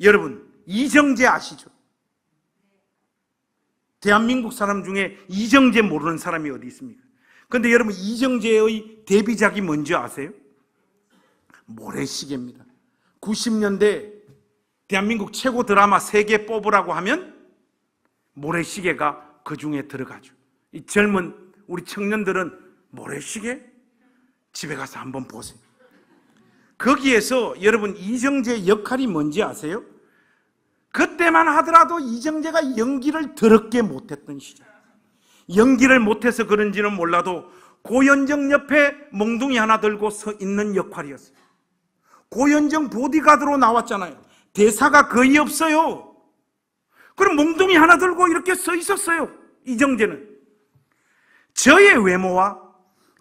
여러분, 이정재 아시죠? 대한민국 사람 중에 이정재 모르는 사람이 어디 있습니까? 근데 여러분, 이정재의 데뷔작이 뭔지 아세요? 모래시계입니다. 90년대 대한민국 최고 드라마 3개 뽑으라고 하면 모래시계가 그 중에 들어가죠. 이 젊은 우리 청년들은 모래시계? 집에 가서 한번 보세요. 거기에서 여러분 이정재의 역할이 뭔지 아세요? 그때만 하더라도 이정재가 연기를 더럽게 못했던 시절 연기를 못해서 그런지는 몰라도 고현정 옆에 몽둥이 하나 들고 서 있는 역할이었어요 고현정 보디가드로 나왔잖아요 대사가 거의 없어요 그럼 몽둥이 하나 들고 이렇게 서 있었어요 이정재는 저의 외모와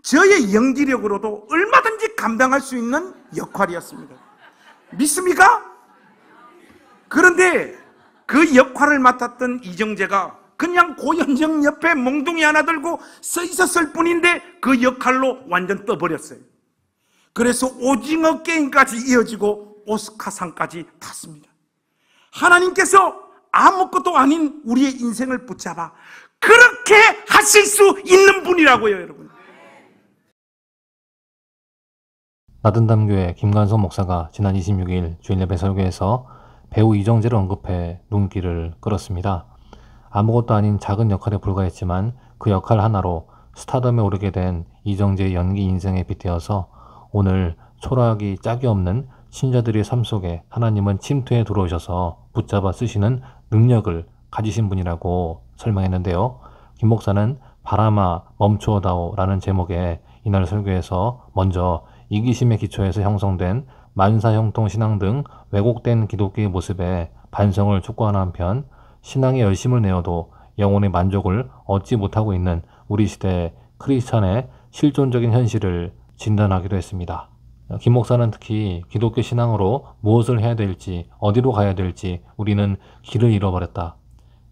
저의 연기력으로도 얼마 얼마든지 감당할 수 있는 역할이었습니다. 믿습니까? 그런데 그 역할을 맡았던 이정재가 그냥 고현정 옆에 몽둥이 하나 들고 서 있었을 뿐인데 그 역할로 완전 떠버렸어요. 그래서 오징어 게임까지 이어지고 오스카상까지 탔습니다. 하나님께서 아무것도 아닌 우리의 인생을 붙잡아 그렇게 하실 수 있는 분이라고요, 여러분. 나든담교회 김관성 목사가 지난 26일 주일예배 설교에서 배우 이정재를 언급해 눈길을 끌었습니다. 아무것도 아닌 작은 역할에 불과했지만 그 역할 하나로 스타덤에 오르게 된 이정재의 연기 인생에 빗대어서 오늘 초라하기 짝이 없는 신자들의 삶 속에 하나님은 침투해 들어오셔서 붙잡아 쓰시는 능력을 가지신 분이라고 설명했는데요. 김 목사는 바람아 멈추어다오라는 제목의 이날 설교에서 먼저 이기심의 기초에서 형성된 만사형통 신앙 등 왜곡된 기독교의 모습에 반성을 촉구하는 한편 신앙에 열심을 내어도 영혼의 만족을 얻지 못하고 있는 우리 시대 의 크리스천의 실존적인 현실을 진단하기도 했습니다. 김 목사는 특히 기독교 신앙으로 무엇을 해야 될지 어디로 가야 될지 우리는 길을 잃어버렸다.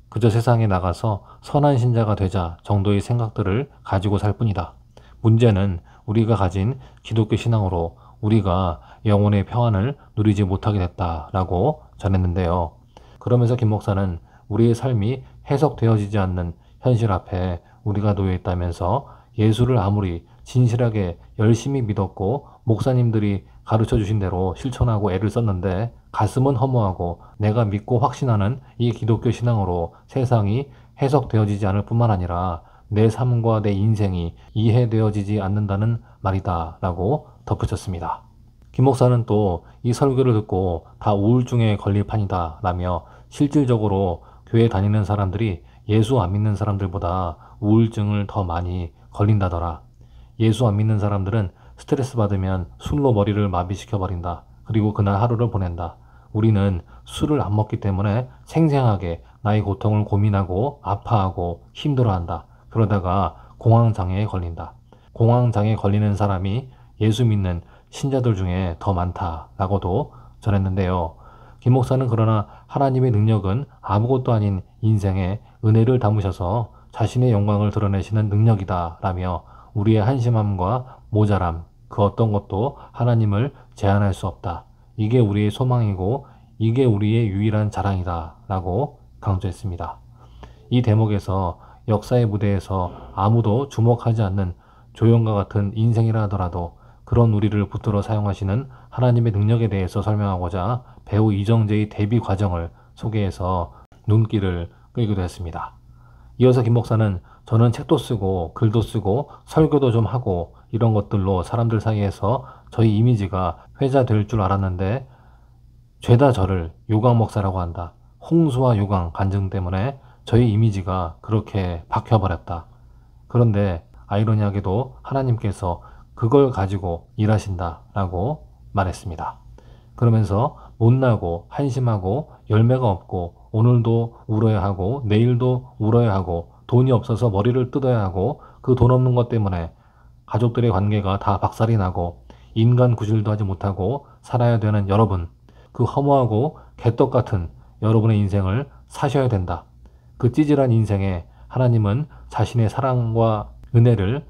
그저 세상에 나가서 선한 신자가 되자 정도의 생각들을 가지고 살 뿐이다. 문제는 우리가 가진 기독교 신앙으로 우리가 영혼의 평안을 누리지 못하게 됐다라고 전했는데요. 그러면서 김 목사는 우리의 삶이 해석되어지지 않는 현실 앞에 우리가 놓여 있다면서 예수를 아무리 진실하게 열심히 믿었고 목사님들이 가르쳐 주신 대로 실천하고 애를 썼는데 가슴은 허무하고 내가 믿고 확신하는 이 기독교 신앙으로 세상이 해석되어지지 않을 뿐만 아니라 내 삶과 내 인생이 이해되어지지 않는다는 말이다 라고 덧붙였습니다. 김 목사는 또 이 설교를 듣고 다 우울증에 걸릴 판이다 라며 실질적으로 교회 다니는 사람들이 예수 안 믿는 사람들보다 우울증을 더 많이 걸린다더라. 예수 안 믿는 사람들은 스트레스 받으면 술로 머리를 마비시켜버린다. 그리고 그날 하루를 보낸다. 우리는 술을 안 먹기 때문에 생생하게 나의 고통을 고민하고 아파하고 힘들어한다. 그러다가 공황장애에 걸린다. 공황장애에 걸리는 사람이 예수 믿는 신자들 중에 더 많다라고도 전했는데요. 김 목사는 그러나 하나님의 능력은 아무것도 아닌 인생에 은혜를 담으셔서 자신의 영광을 드러내시는 능력이다 라며 우리의 한심함과 모자람 그 어떤 것도 하나님을 제한할 수 없다. 이게 우리의 소망이고 이게 우리의 유일한 자랑이다 라고 강조했습니다. 이 대목에서 역사의 무대에서 아무도 주목하지 않는 조연과 같은 인생이라 하더라도 그런 우리를 붙들어 사용하시는 하나님의 능력에 대해서 설명하고자 배우 이정재의 데뷔 과정을 소개해서 눈길을 끌기도 했습니다. 이어서 김 목사는 저는 책도 쓰고 글도 쓰고 설교도 좀 하고 이런 것들로 사람들 사이에서 저희 이미지가 회자될 줄 알았는데 죄다 저를 요강 목사라고 한다. 홍수와 요강 간증 때문에 저희 이미지가 그렇게 박혀버렸다. 그런데 아이러니하게도 하나님께서 그걸 가지고 일하신다 라고 말했습니다. 그러면서 못나고 한심하고 열매가 없고 오늘도 울어야 하고 내일도 울어야 하고 돈이 없어서 머리를 뜯어야 하고 그 돈 없는 것 때문에 가족들의 관계가 다 박살이 나고 인간 구실도 하지 못하고 살아야 되는 여러분 그 허무하고 개떡 같은 여러분의 인생을 사셔야 된다. 그 찌질한 인생에 하나님은 자신의 사랑과 은혜를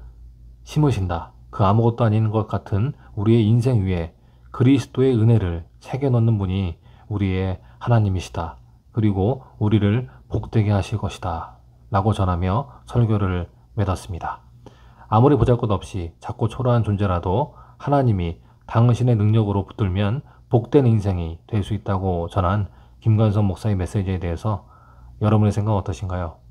심으신다. 그 아무것도 아닌 것 같은 우리의 인생 위에 그리스도의 은혜를 새겨 넣는 분이 우리의 하나님이시다. 그리고 우리를 복되게 하실 것이다. 라고 전하며 설교를 맺었습니다. 아무리 보잘것없이 작고 초라한 존재라도 하나님이 당신의 능력으로 붙들면 복된 인생이 될 수 있다고 전한 김관성 목사의 메시지에 대해서 여러분의 생각 어떠신가요?